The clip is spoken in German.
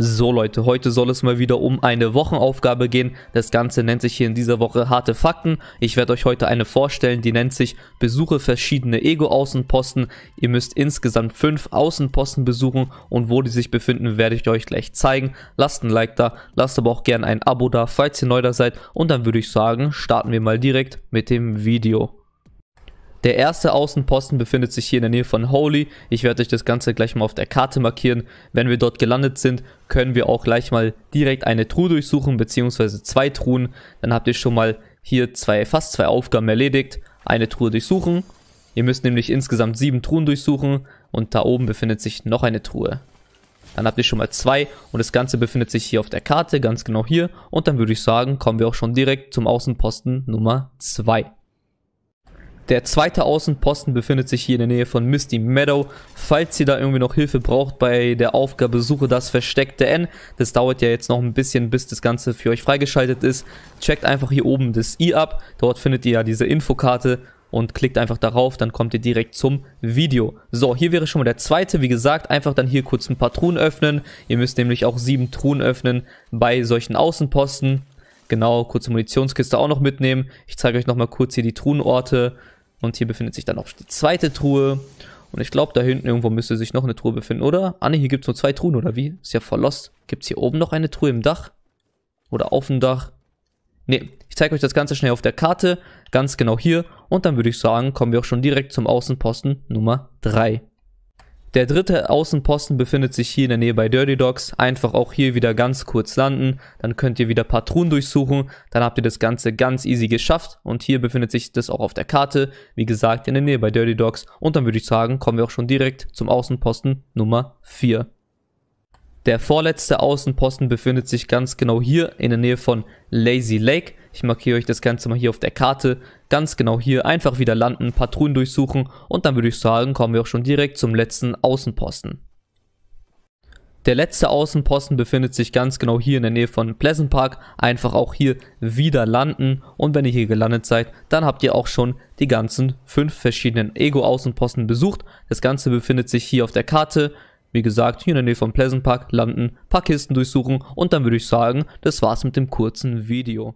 So Leute, heute soll es mal wieder um eine Wochenaufgabe gehen. Das Ganze nennt sich hier in dieser Woche harte Fakten. Ich werde euch heute eine vorstellen, die nennt sich Besuche verschiedene Ego-Außenposten. Ihr müsst insgesamt fünf Außenposten besuchen und wo die sich befinden, werde ich euch gleich zeigen. Lasst ein Like da, lasst aber auch gerne ein Abo da, falls ihr neu da seid. Und dann würde ich sagen, starten wir mal direkt mit dem Video. Der erste Außenposten befindet sich hier in der Nähe von Holy. Ich werde euch das Ganze gleich mal auf der Karte markieren. Wenn wir dort gelandet sind, können wir auch gleich mal direkt eine Truhe durchsuchen, beziehungsweise zwei Truhen. Dann habt ihr schon mal hier zwei, fast zwei Aufgaben erledigt. Eine Truhe durchsuchen. Ihr müsst nämlich insgesamt sieben Truhen durchsuchen. Und da oben befindet sich noch eine Truhe. Dann habt ihr schon mal zwei und das Ganze befindet sich hier auf der Karte, ganz genau hier. Und dann würde ich sagen, kommen wir auch schon direkt zum Außenposten Nummer zwei. Der zweite Außenposten befindet sich hier in der Nähe von Misty Meadow. Falls ihr da irgendwie noch Hilfe braucht bei der Aufgabe Suche das versteckte N, das dauert ja jetzt noch ein bisschen, bis das Ganze für euch freigeschaltet ist, checkt einfach hier oben das i ab. Dort findet ihr ja diese Infokarte und klickt einfach darauf, dann kommt ihr direkt zum Video. So, hier wäre schon mal der zweite, wie gesagt, einfach dann hier kurz ein paar Truhen öffnen. Ihr müsst nämlich auch sieben Truhen öffnen bei solchen Außenposten. Genau, kurze Munitionskiste auch noch mitnehmen. Ich zeige euch nochmal kurz hier die Truhenorte. Und hier befindet sich dann auch die zweite Truhe. Und ich glaube, da hinten irgendwo müsste sich noch eine Truhe befinden, oder? Anne, ah, hier gibt es nur zwei Truhen, oder wie? Ist ja voll lost. Gibt es hier oben noch eine Truhe im Dach? Oder auf dem Dach? Ne, ich zeige euch das Ganze schnell auf der Karte. Ganz genau hier. Und dann würde ich sagen, kommen wir auch schon direkt zum Außenposten Nummer 3. Der dritte Außenposten befindet sich hier in der Nähe bei Dirty Dogs. Einfach auch hier wieder ganz kurz landen. Dann könnt ihr wieder Patronen durchsuchen. Dann habt ihr das Ganze ganz easy geschafft. Und hier befindet sich das auch auf der Karte. Wie gesagt, in der Nähe bei Dirty Dogs. Und dann würde ich sagen, kommen wir auch schon direkt zum Außenposten Nummer 4. Der vorletzte Außenposten befindet sich ganz genau hier in der Nähe von Lazy Lake. Ich markiere euch das Ganze mal hier auf der Karte. Ganz genau hier einfach wieder landen, Patrouillen durchsuchen und dann würde ich sagen, kommen wir auch schon direkt zum letzten Außenposten. Der letzte Außenposten befindet sich ganz genau hier in der Nähe von Pleasant Park. Einfach auch hier wieder landen. Und wenn ihr hier gelandet seid, dann habt ihr auch schon die ganzen fünf verschiedenen Ego-Außenposten besucht. Das Ganze befindet sich hier auf der Karte wie gesagt, hier in der Nähe von Pleasant Park landen, paar Kisten durchsuchen und dann würde ich sagen, das war's mit dem kurzen Video.